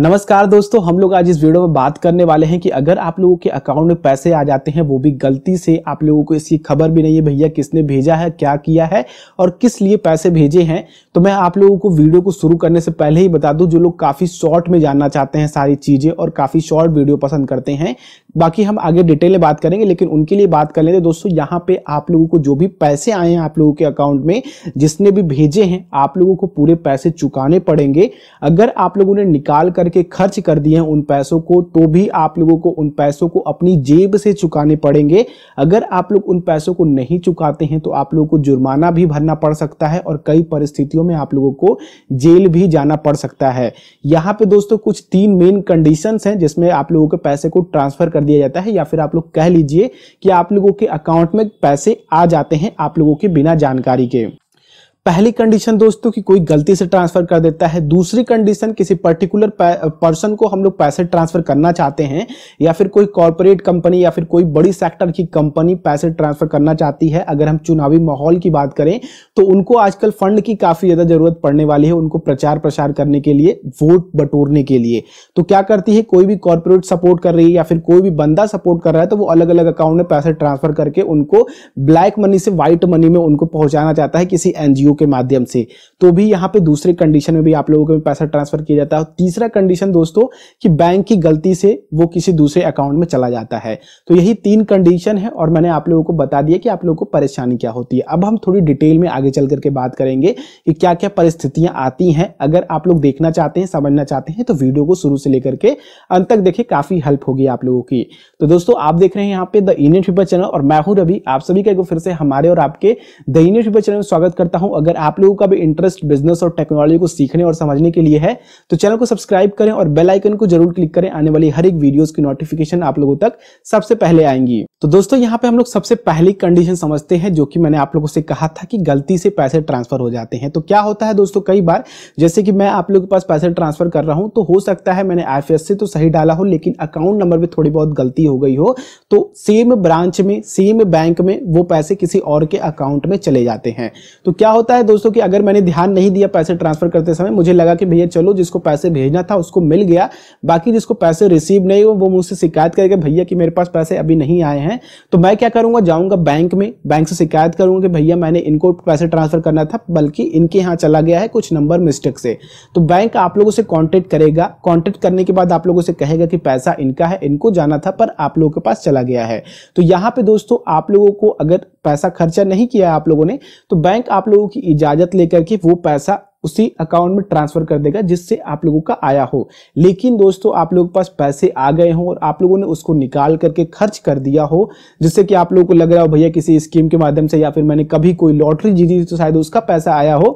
नमस्कार दोस्तों हम लोग आज इस वीडियो में बात करने वाले हैं कि अगर आप लोगों के अकाउंट में पैसे आ जाते हैं वो भी गलती से आप लोगों को इसकी खबर भी नहीं है भैया किसने भेजा है क्या किया है और किस लिए पैसे भेजे हैं तो मैं आप लोगों को वीडियो को शुरू करने से पहले ही बता दूं जो लोग काफ़ी शॉर्ट में जानना चाहते हैं सारी चीज़ें और काफ़ी शॉर्ट वीडियो पसंद करते हैं बाकी हम आगे डिटेल में बात करेंगे लेकिन उनके लिए बात कर लेते दोस्तों यहाँ पे आप लोगों को जो भी पैसे आए हैं आप लोगों के अकाउंट में जिसने भी भेजे हैं आप लोगों को पूरे पैसे चुकाने पड़ेंगे अगर आप लोगों ने निकाल करके खर्च कर दिए हैं उन पैसों को तो भी आप लोगों को उन पैसों को अपनी जेब से चुकाने पड़ेंगे अगर आप लोग उन पैसों को नहीं चुकाते हैं तो आप लोगों को जुर्माना भी भरना पड़ सकता है और कई परिस्थितियों में आप लोगों को जेल भी जाना पड़ सकता है यहाँ पे दोस्तों कुछ तीन मेन कंडीशन हैं जिसमें आप लोगों के पैसे को ट्रांसफर कर दिया जाता है या फिर आप लोग कह लीजिए कि आप लोगों के अकाउंट में पैसे आ जाते हैं आप लोगों के बिना जानकारी के पहली कंडीशन दोस्तों कि कोई गलती से ट्रांसफर कर देता है दूसरी कंडीशन किसी पर्टिकुलर पर्सन को हम लोग पैसे ट्रांसफर करना चाहते हैं या फिर कोई कॉरपोरेट कंपनी या फिर कोई बड़ी सेक्टर की कंपनी पैसे ट्रांसफर करना चाहती है अगर हम चुनावी माहौल की बात करें तो उनको आजकल फंड की काफी ज्यादा जरूरत पड़ने वाली है उनको प्रचार प्रसार करने के लिए वोट बटोरने के लिए तो क्या करती है कोई भी कॉरपोरेट सपोर्ट कर रही है या फिर कोई भी बंदा सपोर्ट कर रहा है तो वो अलग अलग अकाउंट में पैसे ट्रांसफर करके उनको ब्लैक मनी से व्हाइट मनी में उनको पहुंचाना चाहता है किसी एनजीओ एसयू के माध्यम से तो भी यहाँ पे दूसरे कंडीशन में भी आप लोगों को पैसा ट्रांसफर किया जाता है तीसरा कंडीशन दोस्तों कि बैंक की गलती से वो किसी दूसरे अकाउंट में चला जाता है तो यही तीन कंडीशन है और मैंने आप लोगों को बता दिया कि आप लोगों को परेशानी क्या होती है अब हम थोड़ी डिटेल में आगे चल करके बात करेंगे कि क्या क्या परिस्थितियां आती हैं अगर आप लोग देखना चाहते हैं समझना चाहते हैं तो वीडियो को शुरू से लेकर के अंत तक देखिए काफी हेल्प होगी आप लोगों की तो दोस्तों आप देख रहे हैं यहाँ पे द इंडियन फीपर चैनल और मैं हूं रवि आप सभी का फिर से हमारे और आपके द इंडियन फीपर चैनल में स्वागत करता हूँ अगर आप लोगों का भी इंटरेस्ट बिजनेस और टेक्नोलॉजी को सीखने और समझने के लिए है तो चैनल को सब्सक्राइब करें और बेल आइकन को जरूर क्लिक करें आने वाली हर एक वीडियोस की नोटिफिकेशन आप लोगों तक सबसे पहले आएंगी तो दोस्तों यहाँ पे हम लोग सबसे पहली कंडीशन समझते हैं जो कि मैंने आप लोगों से कहा था कि गलती से पैसे ट्रांसफर हो जाते हैं तो क्या होता है दोस्तों कई बार जैसे कि मैं आप लोगों के पास पैसे ट्रांसफर कर रहा हूं तो हो सकता है मैंने आई तो सही डाला हो लेकिन अकाउंट नंबर में थोड़ी बहुत गलती हो गई हो तो सेम ब्रांच में सेम बैंक में वो पैसे किसी और के अकाउंट में चले जाते हैं तो क्या होता है सकता है दोस्तों कि अगर मैंने ध्यान नहीं दिया पैसे ट्रांसफर करते समय मुझे लगा कि भैया चलो जिसको पैसे भेजना था उसको मिल गया बाकी जिसको पैसे रिसीव नहीं हुए वो मुझसे शिकायत करेगा भैया कि मेरे पास पैसे अभी नहीं आए हैं तो मैं क्या करूँगा जाऊँगा बैंक में बैंक से शिकायत करूँगा कि भैया मैंने इनको पैसे ट्रांसफर करना था बल्कि इनके यहाँ चला गया है कुछ नंबर मिस्टेक से तो बैंक आप लोगों से कॉन्टेक्ट करेगा कॉन्टेक्ट करने के बाद आप लोगों से कहेगा कि पैसा इनका है इनको जाना था पर आप लोगों के पास चला गया है तो यहाँ पे दोस्तों आप लोगों को अगर पैसा खर्चा नहीं किया है आप लोगों ने तो बैंक आप लोगों की इजाजत लेकर के वो पैसा उसी अकाउंट में ट्रांसफर कर देगा जिससे आप लोगों का आया हो लेकिन दोस्तों आप लोगों के पास पैसे आ गए हों और आप लोगों ने उसको निकाल करके खर्च कर दिया हो जिससे कि आप लोगों को लग रहा हो भैया किसी स्कीम के माध्यम से या फिर मैंने कभी कोई लॉटरी जीती तो शायद उसका पैसा आया हो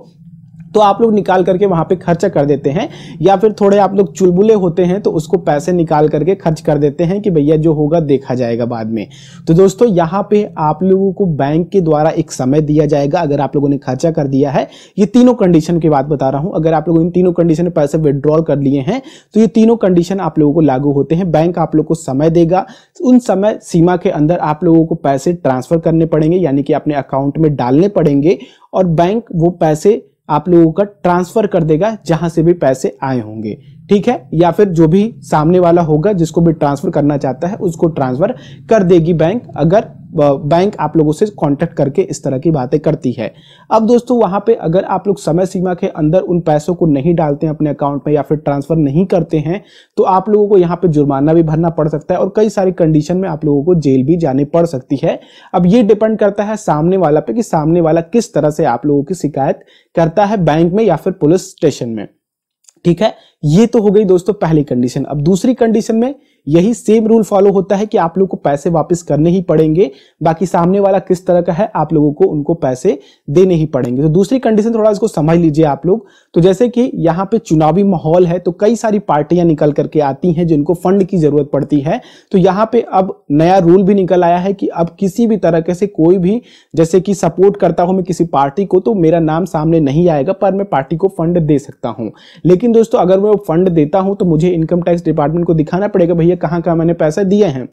तो आप लोग निकाल करके वहाँ पे खर्च कर देते हैं या फिर थोड़े आप लोग चुलबुले होते हैं तो उसको पैसे निकाल करके खर्च कर देते हैं कि भैया जो होगा देखा जाएगा बाद में तो दोस्तों यहाँ पे आप लोगों को बैंक के द्वारा एक समय दिया जाएगा अगर आप लोगों ने खर्चा कर दिया है ये तीनों कंडीशन की बात बता रहा हूँ अगर आप लोगों ने तीनों कंडीशन में पैसे विदड्रॉल कर लिए हैं तो ये तीनों कंडीशन आप लोगों को लागू होते हैं बैंक आप लोग को समय देगा उन समय सीमा के अंदर आप लोगों को पैसे ट्रांसफर करने पड़ेंगे यानी कि अपने अकाउंट में डालने पड़ेंगे और बैंक वो पैसे आप लोगों का ट्रांसफर कर देगा जहां से भी पैसे आए होंगे ठीक है या फिर जो भी सामने वाला होगा जिसको भी ट्रांसफर करना चाहता है उसको ट्रांसफर कर देगी बैंक अगर बैंक आप लोगों से कांटेक्ट करके इस तरह की बातें करती है अब दोस्तों वहां पे अगर आप लोग समय सीमा के अंदर उन पैसों को नहीं डालते हैं अपने अकाउंट में या फिर ट्रांसफर नहीं करते हैं तो आप लोगों को यहाँ पे जुर्माना भी भरना पड़ सकता है और कई सारी कंडीशन में आप लोगों को जेल भी जाने पड़ सकती है अब ये डिपेंड करता है सामने वाला पे कि सामने वाला किस तरह से आप लोगों की शिकायत करता है बैंक में या फिर पुलिस स्टेशन में ठीक है ये तो हो गई दोस्तों पहली कंडीशन अब दूसरी कंडीशन में यही सेम रूल फॉलो होता है कि आप लोग को पैसे वापस करने ही पड़ेंगे बाकी सामने वाला किस तरह का है आप लोगों को उनको पैसे देने ही पड़ेंगे तो दूसरी कंडीशन थोड़ा इसको समझ लीजिए आप लोग तो जैसे कि यहाँ पे चुनावी माहौल है तो कई सारी पार्टियां निकल करके आती हैं जिनको फंड की जरूरत पड़ती है तो यहाँ पे अब नया रूल भी निकल आया है कि अब किसी भी तरह से कोई भी जैसे कि सपोर्ट करता हूं मैं किसी पार्टी को तो मेरा नाम सामने नहीं आएगा पर मैं पार्टी को फंड दे सकता हूं लेकिन दोस्तों अगर मैं फंड देता हूं तो मुझे इनकम टैक्स डिपार्टमेंट को दिखाना पड़ेगा भाई भैया कहाँ कहाँ मैंने पैसे दिए हैं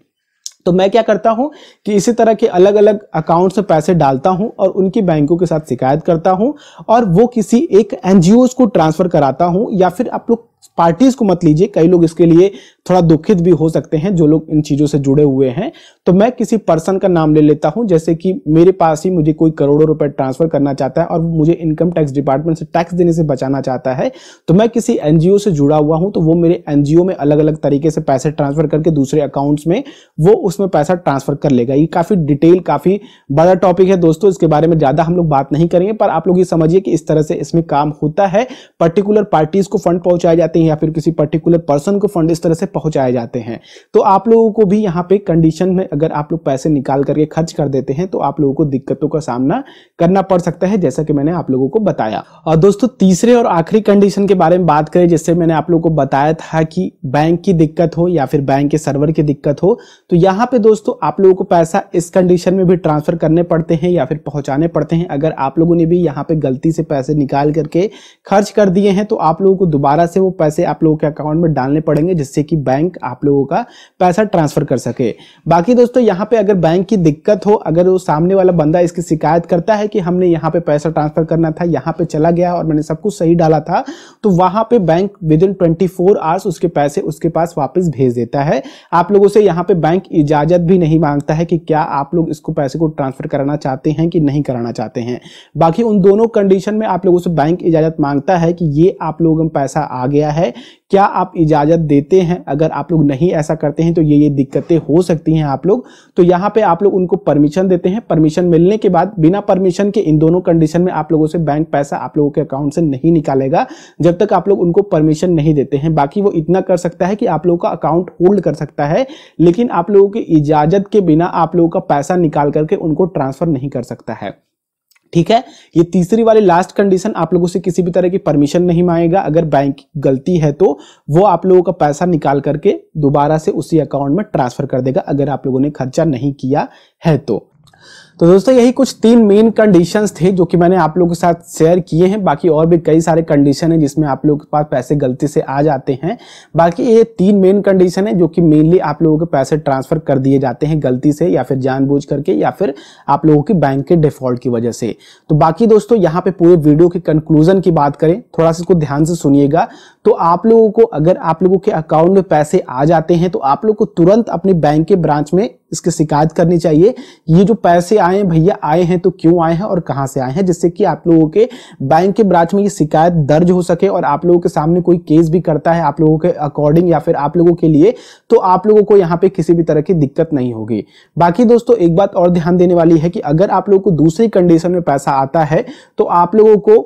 तो मैं क्या करता हूँ कि इसी तरह के अलग अलग अकाउंट से पैसे डालता हूँ और उनकी बैंकों के साथ शिकायत करता हूँ और वो किसी एक एनजीओ को ट्रांसफर कराता हूँ या फिर आप लोग पार्टीज को मत लीजिए कई लोग इसके लिए थोड़ा दुखित भी हो सकते हैं जो लोग इन चीजों से जुड़े हुए हैं तो मैं किसी पर्सन का नाम ले लेता हूं जैसे कि मेरे पास ही मुझे कोई करोड़ों रुपए ट्रांसफर करना चाहता है और मुझे इनकम टैक्स डिपार्टमेंट से टैक्स देने से बचाना चाहता है तो मैं किसी एनजीओ से जुड़ा हुआ हूं तो वो मेरे एनजीओ में अलग अलग तरीके से पैसे ट्रांसफर करके दूसरे अकाउंट्स में वो उसमें पैसा ट्रांसफर कर लेगा ये काफी डिटेल काफी बड़ा टॉपिक है दोस्तों इसके बारे में ज्यादा हम लोग बात नहीं करेंगे पर आप लोग ये समझिए कि इस तरह से इसमें काम होता है पर्टिकुलर पार्टीज को फंड पहुंचाए जाते हैं हैं या फिर किसी पर्टिकुलर पर्सन को फंड इस तरह से पहुंचाए जाते हैं तो आप लोगों को भी यहाँ पे कंडीशन में अगर आप लोग पैसे निकाल करके खर्च कर देते हैं तो आप लोगों को दिक्कतों का सामना करना पड़ सकता है जैसा कि मैंने आप लोगों को बताया और दोस्तों तीसरे और आखिरी कंडीशन के बारे में बात करें जिससे मैंने आप लोग को बताया था कि बैंक की दिक्कत हो या फिर बैंक के सर्वर की दिक्कत हो तो यहाँ पे दोस्तों आप लोगों को पैसा इस कंडीशन में भी ट्रांसफर करने पड़ते हैं या फिर पहुंचाने पड़ते हैं अगर आप लोगों ने भी यहाँ पे गलती से पैसे निकाल करके खर्च कर दिए हैं तो आप लोगों को दोबारा से वो पैसे पैसे आप लोगों के अकाउंट में डालने पड़ेंगे जिससे कि बैंक आप लोगों का पैसा ट्रांसफर कर सके बाकी दोस्तों यहाँ पे अगर बैंक की दिक्कत हो अगर वो सामने वाला बंदा इसकी शिकायत करता है कि हमने यहाँ पे पैसा ट्रांसफर करना था यहाँ पे चला गया और मैंने सब कुछ सही डाला था तो वहां पर bank within twenty hours उसके पैसे उसके पास वापस भेज देता है आप लोगों से यहाँ पे बैंक इजाजत भी नहीं मांगता है कि क्या आप लोग इसको पैसे को ट्रांसफर कराना चाहते हैं कि नहीं कराना चाहते हैं बाकी उन दोनों कंडीशन में आप लोगों से बैंक इजाजत मांगता है कि ये आप लोगों का पैसा आ गया है है क्या आप इजाज़त देते हैं अगर आप लोग नहीं ऐसा करते हैं तो ये ये दिक्कतें हो सकती हैं आप लोग तो यहाँ पे आप लोग उनको परमिशन देते हैं परमिशन मिलने के बाद बिना परमिशन के इन दोनों कंडीशन में आप लोगों से बैंक पैसा आप लोगों के अकाउंट से नहीं निकालेगा जब तक आप लोग उनको परमिशन नहीं देते हैं बाकी वो इतना कर सकता है कि आप लोगों का अकाउंट होल्ड कर सकता है लेकिन आप लोगों की इजाज़त के बिना आप लोगों का पैसा निकाल करके उनको ट्रांसफ़र नहीं कर सकता है ठीक है ये तीसरी वाली लास्ट कंडीशन आप लोगों से किसी भी तरह की परमिशन नहीं मांगेगा अगर बैंक गलती है तो वो आप लोगों का पैसा निकाल करके दोबारा से उसी अकाउंट में ट्रांसफर कर देगा अगर आप लोगों ने खर्चा नहीं किया है तो तो दोस्तों यही कुछ तीन मेन कंडीशंस थे जो कि मैंने आप लोगों के साथ शेयर किए हैं बाकी और भी कई सारे कंडीशन है जिसमें आप लोगों के पास पैसे गलती से आ जाते हैं बाकी ये तीन मेन कंडीशन है जो कि मेनली आप लोगों के पैसे ट्रांसफर कर दिए जाते हैं गलती से या फिर जानबूझ करके या फिर आप लोगों की बैंक के डिफॉल्ट की वजह से तो बाकी दोस्तों यहाँ पे पूरे वीडियो के कंक्लूजन की बात करें थोड़ा सा इसको ध्यान से सुनिएगा तो आप लोगों को अगर आप लोगों के अकाउंट में पैसे आ जाते हैं तो आप लोग को तुरंत अपने बैंक के ब्रांच में इसकी शिकायत करनी चाहिए ये जो पैसे आए हैं भैया आए हैं तो क्यों आए हैं और कहां से आए हैं जिससे कि आप लोगों के बैंक के ब्रांच में ये शिकायत दर्ज हो सके और आप लोगों के सामने कोई केस भी करता है आप लोगों के अकॉर्डिंग या फिर आप लोगों के लिए तो आप लोगों को यहाँ पे किसी भी तरह की दिक्कत नहीं होगी बाकी दोस्तों एक बात और ध्यान देने वाली है कि अगर आप लोगों को दूसरी कंडीशन में पैसा आता है तो आप लोगों को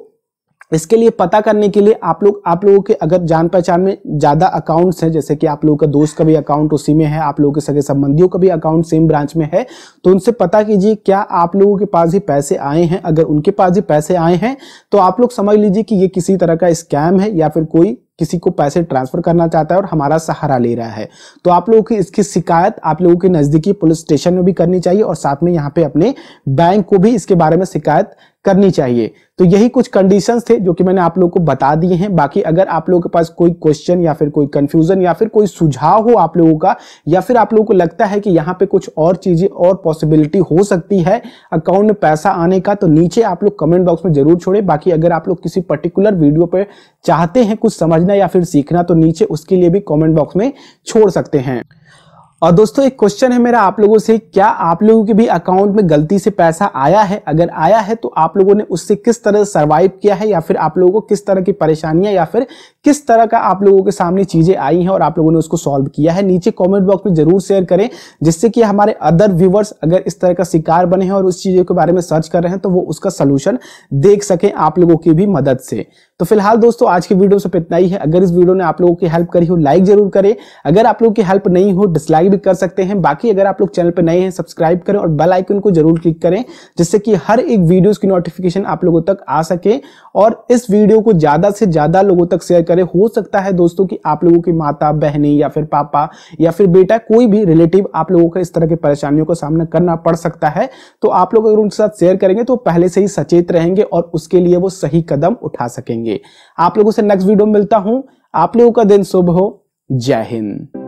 इसके लिए पता करने के लिए आप लोग आप लोगों के अगर जान पहचान में ज़्यादा अकाउंट्स हैं जैसे कि आप लोगों का दोस्त का भी अकाउंट उसी में है आप लोगों के सगे संबंधियों का भी अकाउंट सेम ब्रांच में है तो उनसे पता कीजिए क्या आप लोगों के पास ही पैसे आए हैं अगर उनके पास ही पैसे आए हैं तो आप लोग समझ लीजिए कि ये किसी तरह का स्कैम है या फिर कोई किसी को पैसे ट्रांसफर करना चाहता है और हमारा सहारा ले रहा है तो आप लोगों की इसकी शिकायत आप लोगों के नज़दीकी पुलिस स्टेशन में भी करनी चाहिए और साथ में यहाँ पे अपने बैंक को भी इसके बारे में शिकायत करनी चाहिए तो यही कुछ कंडीशंस थे जो कि मैंने आप लोग को बता दिए हैं बाकी अगर आप लोगों के पास कोई क्वेश्चन या फिर कोई कंफ्यूजन या फिर कोई सुझाव हो आप लोगों का या फिर आप लोगों को लगता है कि यहाँ पे कुछ और चीजें और पॉसिबिलिटी हो सकती है अकाउंट में पैसा आने का तो नीचे आप लोग कमेंट बॉक्स में जरूर छोड़े बाकी अगर आप लोग किसी पर्टिकुलर वीडियो पर चाहते हैं कुछ समझना या फिर सीखना तो नीचे उसके लिए भी कॉमेंट बॉक्स में छोड़ सकते हैं और दोस्तों एक क्वेश्चन है मेरा आप लोगों से क्या आप लोगों के भी अकाउंट में गलती से पैसा आया है अगर आया है तो आप लोगों ने उससे किस तरह सरवाइव किया है या फिर आप लोगों को किस तरह की परेशानियां या फिर किस तरह का आप लोगों के सामने चीजें आई हैं और आप लोगों ने उसको सॉल्व किया है नीचे कॉमेंट बॉक्स में जरूर शेयर करें जिससे कि हमारे अदर व्यूवर्स अगर इस तरह का शिकार बने हैं और उस चीजों के बारे में सर्च कर रहे हैं तो वो उसका सोल्यूशन देख सकें आप लोगों की भी मदद से तो फिलहाल दोस्तों आज की वीडियो से इतना ही है अगर इस वीडियो ने आप लोगों की हेल्प करी हो लाइक जरूर करें अगर आप लोगों की हेल्प नहीं हो डिसलाइक भी कर सकते हैं बाकी अगर आप लोग चैनल पर नए हैं सब्सक्राइब करें और बेल आइकन को जरूर क्लिक करें जिससे कि हर एक वीडियोस की नोटिफिकेशन आप लोगों तक आ सके और इस वीडियो को ज्यादा से ज्यादा लोगों तक शेयर करें हो सकता है दोस्तों की आप लोगों की माता बहनी या फिर पापा या फिर बेटा कोई भी रिलेटिव आप लोगों का इस तरह की परेशानियों का सामना करना पड़ सकता है तो आप लोग अगर उनके साथ शेयर करेंगे तो पहले से ही सचेत रहेंगे और उसके लिए वो सही कदम उठा सकेंगे आप लोगों से नेक्स्ट वीडियो मिलता हूं आप लोगों का दिन शुभ हो जय हिंद